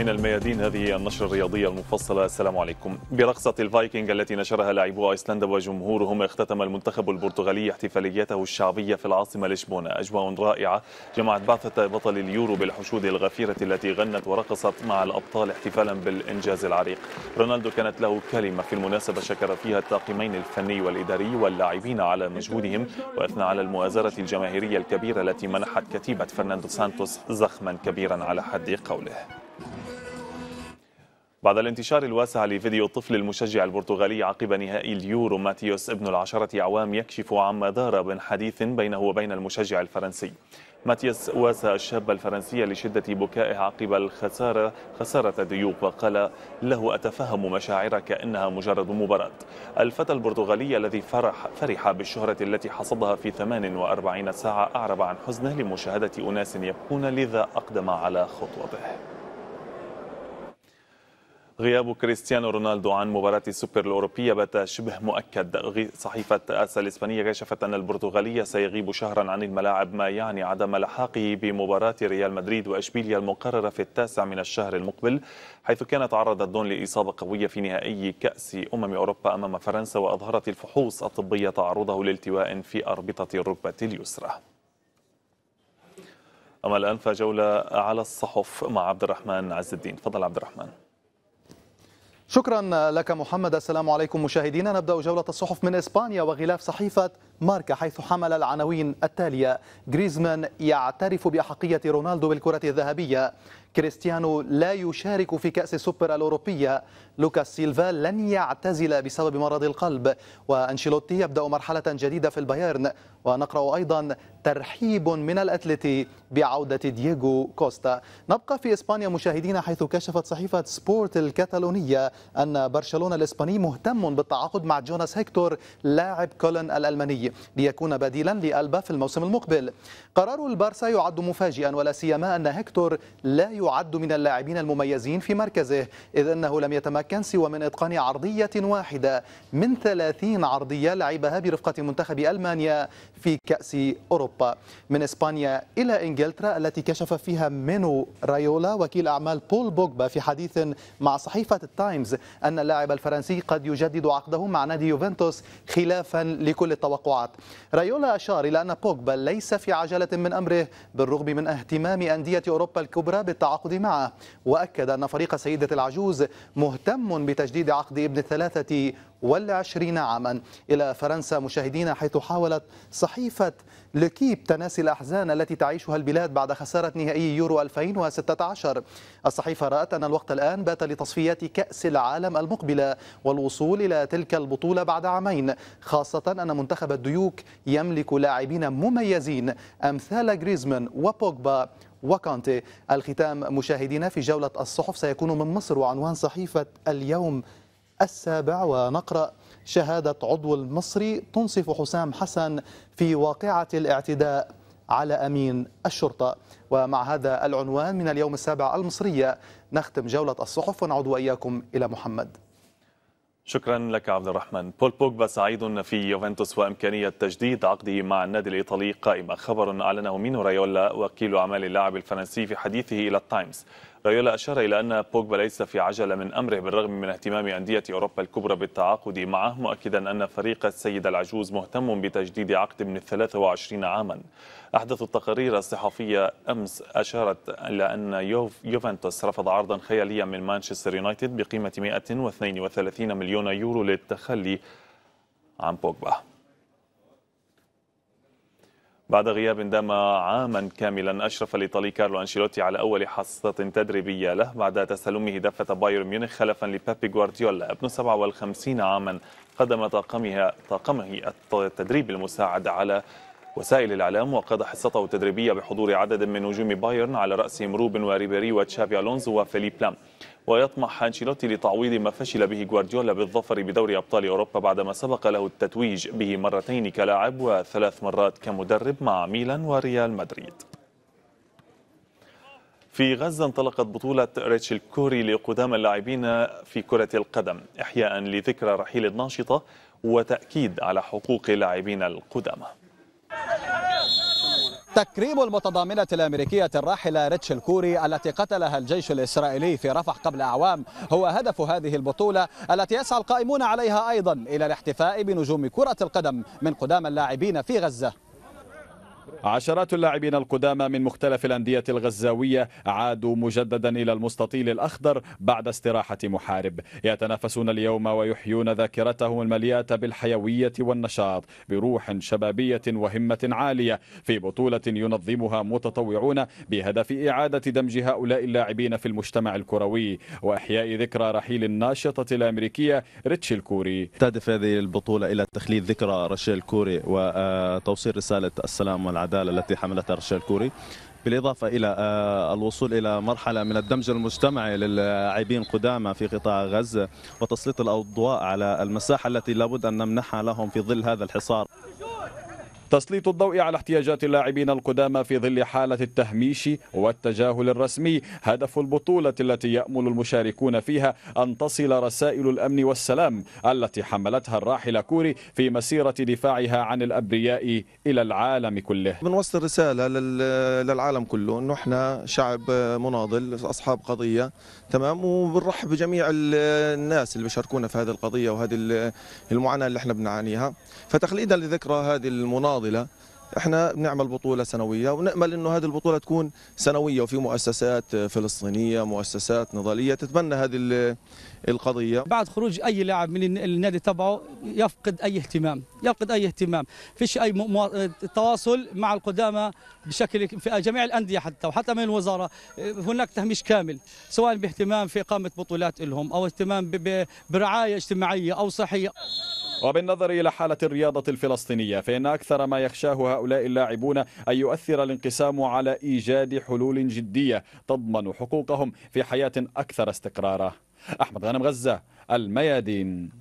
من الميادين هذه النشرة الرياضية المفصلة السلام عليكم برقصة الفايكنج التي نشرها لاعبو أيسلندا وجمهورهم اختتم المنتخب البرتغالي احتفاليته الشعبية في العاصمة لشبونة أجواء رائعة جمعت بعثة بطل اليورو بالحشود الغفيرة التي غنت ورقصت مع الأبطال احتفالا بالإنجاز العريق رونالدو كانت له كلمة في المناسبة شكر فيها الطاقمين الفني والإداري واللاعبين على مجهودهم وأثنى على المؤازرة الجماهيرية الكبيرة التي منحت كتيبة فرناندو سانتوس زخما كبيرا على حد قوله بعد الانتشار الواسع لفيديو الطفل المشجع البرتغالي عقب نهائي اليورو ماتيوس ابن العشرة أعوام يكشف عن دار من حديث بينه وبين المشجع الفرنسي ماتياس واسى الشاب الفرنسي لشدة بكائه عقب الخسارة خسارة ديوب وقال له أتفهم مشاعرك إنها مجرد مباراة الفتى البرتغالي الذي فرح, فرح بالشهرة التي حصدها في 48 ساعة أعرب عن حزنه لمشاهدة أناس يبكون لذا أقدم على خطوته غياب كريستيانو رونالدو عن مباراة السوبر الأوروبية بات شبه مؤكد صحيفة أس الإسبانية كشفت أن البرتغالية سيغيب شهرا عن الملاعب ما يعني عدم لحاقه بمباراة ريال مدريد وإشبيليا المقررة في التاسع من الشهر المقبل حيث كان تعرض دون لإصابة قوية في نهائي كأس أمم أوروبا أمام فرنسا وأظهرت الفحوص الطبية تعرضه لالتواء في أربطة الركبة اليسرى أما الآن فجولة على الصحف مع عبد الرحمن عز الدين فضل عبد الرحمن شكرا لك محمد السلام عليكم مشاهدينا نبدأ جولة الصحف من إسبانيا وغلاف صحيفة ماركا حيث حمل العناوين التالية جريزمان يعترف بأحقية رونالدو بالكرة الذهبية كريستيانو لا يشارك في كأس السوبر الأوروبية لوكاس سيلفا لن يعتزل بسبب مرض القلب وأنشيلوتي يبدأ مرحلة جديدة في البايرن ونقرأ أيضا ترحيب من الأتلتي بعودة دييغو كوستا نبقى في إسبانيا مشاهدين حيث كشفت صحيفة سبورت الكتالونية أن برشلونة الإسباني مهتم بالتعاقد مع جوناس هيكتور لاعب كولن الألماني ليكون بديلا لألبا في الموسم المقبل قرار البارسا يعد مفاجئا ولا سيما أن هيكتور لا يعد من اللاعبين المميزين في مركزه إذ أنه لم يتمكن سوى من إتقان عرضية واحدة من 30 عرضية لعبها برفقة منتخب ألمانيا في كأس أوروبا من إسبانيا إلى إنجلترا التي كشف فيها مينو رايولا وكيل أعمال بول بوجبا في حديث مع صحيفة التايمز أن اللاعب الفرنسي قد يجدد عقده مع نادي يوفنتوس خلافا لكل التوقعات رايولا أشار إلى أن بوجبا ليس في عجلة من أمره بالرغم من اهتمام أندية أوروبا الكبرى بالتعاون التعاقد معه وأكد أن فريق سيدة العجوز مهتم بتجديد عقد ابن الثلاثة والعشرين عاما إلى فرنسا مشاهدين حيث حاولت صحيفة لكيب تناسي الأحزان التي تعيشها البلاد بعد خسارة نهائي يورو 2016 الصحيفة رأت أن الوقت الآن بات لتصفيات كأس العالم المقبلة والوصول إلى تلك البطولة بعد عامين خاصة أن منتخب الديوك يملك لاعبين مميزين أمثال غريزمان وبوجبا وكانتي الختام مشاهدينا في جولة الصحف سيكون من مصر وعنوان صحيفة اليوم السابع ونقرأ شهادة عضو المصري تنصف حسام حسن في واقعة الاعتداء على أمين الشرطة ومع هذا العنوان من اليوم السابع المصرية نختم جولة الصحف ونعود وإياكم إلى محمد شكرا لك عبد الرحمن بول بوجبا سعيد في يوفنتوس وامكانيه تجديد عقده مع النادي الايطالي قائمه خبر اعلنه مينو رايولا وكيل اعمال اللاعب الفرنسي في حديثه الى التايمز رايولا أشار إلى أن بوجبا ليس في عجلة من أمره بالرغم من اهتمام أندية أوروبا الكبرى بالتعاقد معه مؤكدا أن فريق السيد العجوز مهتم بتجديد عقد من 23 عاما أحدث التقارير الصحفية أمس أشارت إلى أن يوف يوفنتوس رفض عرضا خياليا من مانشستر يونايتد بقيمة 132 مليون يورو للتخلي عن بوجبا بعد غياب دام عاما كاملا أشرف الإيطالي كارلو أنشيلوتي على أول حصة تدريبية له بعد تسلمه دفة بايرن ميونخ خلفا لبابي غوارديولا ابن 57 عاما قدم طاقمها طاقمه التدريب المساعد على وسائل الإعلام وقضى حصته التدريبية بحضور عدد من نجوم بايرن على رأسهم روبن وريبيري وتشافي ألونزو وفيليب لام ويطمح أنشيلوتي لتعويض ما فشل به غوارديولا بالظفر بدوري أبطال أوروبا بعدما سبق له التتويج به مرتين كلاعب وثلاث مرات كمدرب مع ميلان وريال مدريد في غزة انطلقت بطولة ريتشل كوري لقدام اللاعبين في كرة القدم إحياء لذكرى رحيل الناشطة وتأكيد على حقوق اللاعبين القدامى تكريم المتضامنة الأمريكية الراحلة ريتش الكوري التي قتلها الجيش الإسرائيلي في رفح قبل أعوام هو هدف هذه البطولة التي يسعى القائمون عليها أيضا إلى الاحتفاء بنجوم كرة القدم من قدام اللاعبين في غزة عشرات اللاعبين القدامى من مختلف الأندية الغزاوية عادوا مجددا إلى المستطيل الأخضر بعد استراحة محارب يتنافسون اليوم ويحيون ذاكرتهم المليئة بالحيوية والنشاط بروح شبابية وهمة عالية في بطولة ينظمها متطوعون بهدف إعادة دمج هؤلاء اللاعبين في المجتمع الكروي وإحياء ذكرى رحيل الناشطة الأمريكية ريتشيل كوري تهدف هذه البطولة إلى تخليد ذكرى رشيل كوري وتوصيل رسالة السلام والعدل العداله التي حملتها رشيل كوري بالإضافة إلى آه، الوصول إلى مرحلة من الدمج المجتمعي للاعبين قدامى في قطاع غزة وتسليط الأضواء على المساحة التي لابد أن نمنحها لهم في ظل هذا الحصار تسليط الضوء على احتياجات اللاعبين القدامى في ظل حالة التهميش والتجاهل الرسمي هدف البطولة التي يأمل المشاركون فيها أن تصل رسائل الأمن والسلام التي حملتها الراحلة كوري في مسيرة دفاعها عن الأبرياء إلى العالم كله بنوصل رسالة للعالم كله أنه إحنا شعب مناضل أصحاب قضية تمام وبنرحب بجميع الناس اللي بيشاركونا في هذه القضية وهذه المعاناة اللي إحنا بنعانيها فتخليدا لذكرى هذه المناضل الفاضلة احنا بنعمل بطوله سنويه ونامل انه هذه البطوله تكون سنويه وفي مؤسسات فلسطينيه مؤسسات نضاليه تتبنى هذه القضيه بعد خروج اي لاعب من النادي تبعه يفقد اي اهتمام يفقد اي اهتمام فيش اي مو... تواصل مع القدامى بشكل في جميع الانديه حتى وحتى من الوزاره هناك تهميش كامل سواء باهتمام في اقامه بطولات لهم او اهتمام ب... برعايه اجتماعيه او صحيه وبالنظر إلى حالة الرياضة الفلسطينية فإن أكثر ما يخشاه هؤلاء اللاعبون أن يؤثر الانقسام على إيجاد حلول جدية تضمن حقوقهم في حياة أكثر استقرارا أحمد غنم غزة الميادين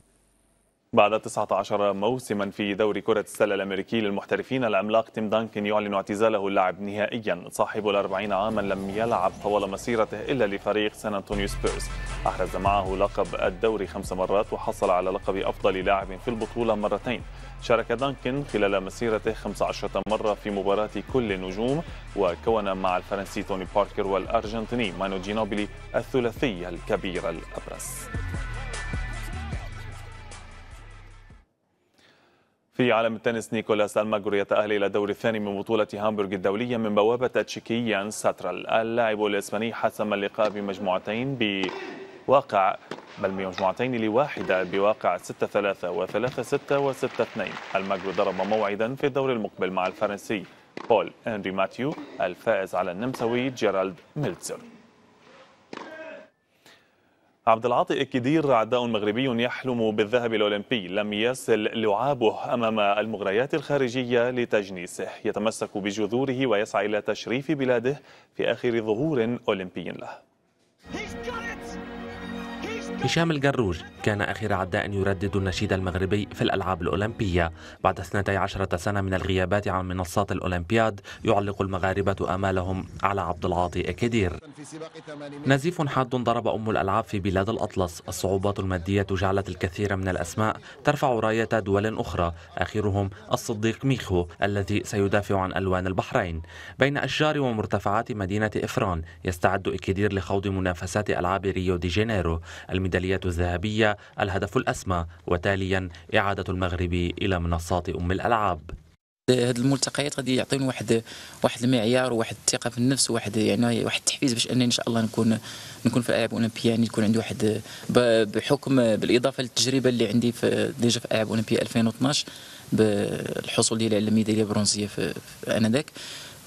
بعد 19 موسما في دوري كرة السلة الأمريكي للمحترفين العملاق تيم دانكن يعلن اعتزاله اللاعب نهائيا صاحب الأربعين عاما لم يلعب طوال مسيرته إلا لفريق سان أنطونيو سبيرز أحرز معه لقب الدوري خمس مرات وحصل على لقب أفضل لاعب في البطولة مرتين شارك دانكن خلال مسيرته 15 مرة في مباراة كل النجوم وكون مع الفرنسي توني باركر والأرجنتيني مانو جينوبيلي الثلاثي الكبير الأبرز في عالم التنس نيكولاس الماجور يتأهل إلى الدور الثاني من بطولة هامبورغ الدولية من بوابة تشيكي يان ساترال اللاعب الإسباني حسم اللقاء بمجموعتين بواقع بل بمجموعتين لواحدة بواقع 6 3 و3 6 و6 2 الماجور ضرب موعدا في الدور المقبل مع الفرنسي بول أنري ماتيو الفائز على النمساوي جيرالد ميلتزر عبد العاطي الكدير عداء مغربي يحلم بالذهب الأولمبي لم يصل لعابه أمام المغريات الخارجية لتجنيسه يتمسك بجذوره ويسعى إلى تشريف بلاده في آخر ظهور أولمبي له هشام الجروج كان آخر عداء يردد النشيد المغربي في الألعاب الأولمبية بعد 12 سنة من الغيابات عن منصات الأولمبياد يعلق المغاربة آمالهم على عبد العاطي أكدير نزيف حاد ضرب أم الألعاب في بلاد الأطلس الصعوبات المادية جعلت الكثير من الأسماء ترفع راية دول أخرى آخرهم الصديق ميخو الذي سيدافع عن ألوان البحرين بين أشجار ومرتفعات مدينة إفران يستعد إكدير لخوض منافسات ألعاب ريو دي جانيرو الميداليات الذهبية الهدف الأسمى وتاليا إعادة المغرب إلى منصات أم الألعاب هاد الملتقيات غادي يعطينا واحد واحد المعيار وواحد الثقه في النفس وواحد يعني واحد التحفيز باش انني ان شاء الله نكون نكون في الالعاب الاولمبيه يعني تكون عندي واحد بحكم بالاضافه للتجربه اللي عندي في ديجا في الالعاب الاولمبيه 2012 بالحصول ديالي على الميداليه برونزيه في, في انذاك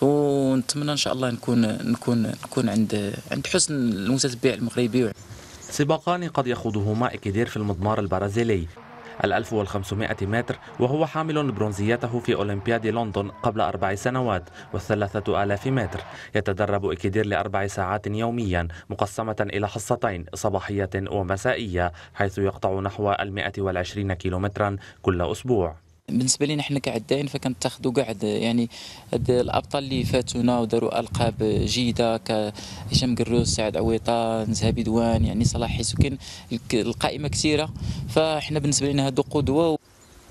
ونتمنى ان شاء الله نكون نكون نكون عند عند حسن المتتبع المغربي سباقان قد يخوضهما إكيدير في المضمار البرازيلي ال 1500 متر وهو حامل برونزيته في أولمبياد لندن قبل أربع سنوات والثلاثة آلاف متر يتدرب إكيدير لأربع ساعات يوميا مقسمة إلى حصتين صباحية ومسائية حيث يقطع نحو 120 كيلومترا كل أسبوع بالنسبه لنا حنا كعدائين فكنتاخذوا كاع يعني هاد الابطال اللي فاتونا وداروا القاب جيده كهشام قروس سعد عويطه نزهه دوان يعني صلاح حسوكين القائمه كثيره فاحنا بالنسبه لنا هادو قدوه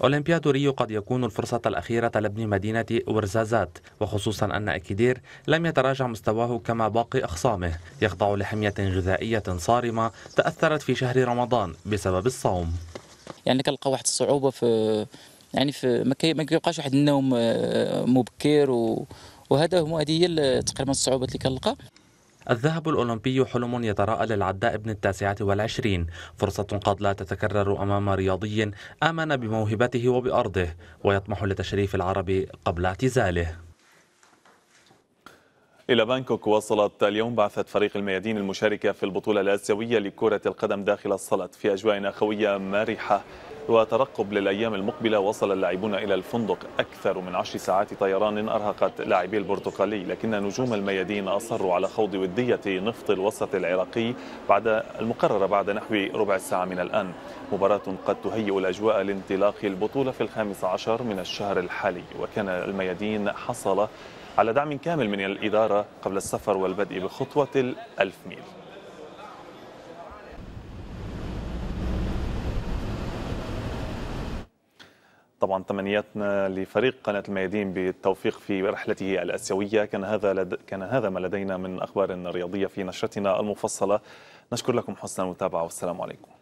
أولمبياد ريو قد يكون الفرصة الأخيرة لابن مدينة ورزازات وخصوصا أن أكيدير لم يتراجع مستواه كما باقي أخصامه يخضع لحمية غذائية صارمة تأثرت في شهر رمضان بسبب الصوم يعني كنلقى واحد الصعوبه في يعني في ما كيبقاش واحد النوم آه، مبكر وهذا هو هذه هي تقريبا الصعوبات اللي كنلقى الذهب الأولمبي حلم يتراءى للعداء ابن التاسعة والعشرين فرصة قد لا تتكرر أمام رياضي آمن بموهبته وبأرضه ويطمح لتشريف العرب قبل اعتزاله إلى بانكوك وصلت اليوم بعثة فريق الميادين المشاركة في البطولة الآسيوية لكرة القدم داخل الصلاة في أجواء أخوية مرحة وترقب للأيام المقبلة وصل اللاعبون إلى الفندق أكثر من عشر ساعات طيران أرهقت لاعبي البرتقالي لكن نجوم الميادين أصروا على خوض ودية نفط الوسط العراقي بعد المقررة بعد نحو ربع ساعة من الآن مباراة قد تهيئ الأجواء لانطلاق البطولة في الخامس عشر من الشهر الحالي وكان الميادين حصل على دعم كامل من الإدارة قبل السفر والبدء بخطوة الألف ميل طبعا تمنياتنا لفريق قناة الميادين بالتوفيق في رحلته الآسيوية كان هذا لد... كان هذا ما لدينا من أخبار رياضية في نشرتنا المفصلة نشكر لكم حسن المتابعة والسلام عليكم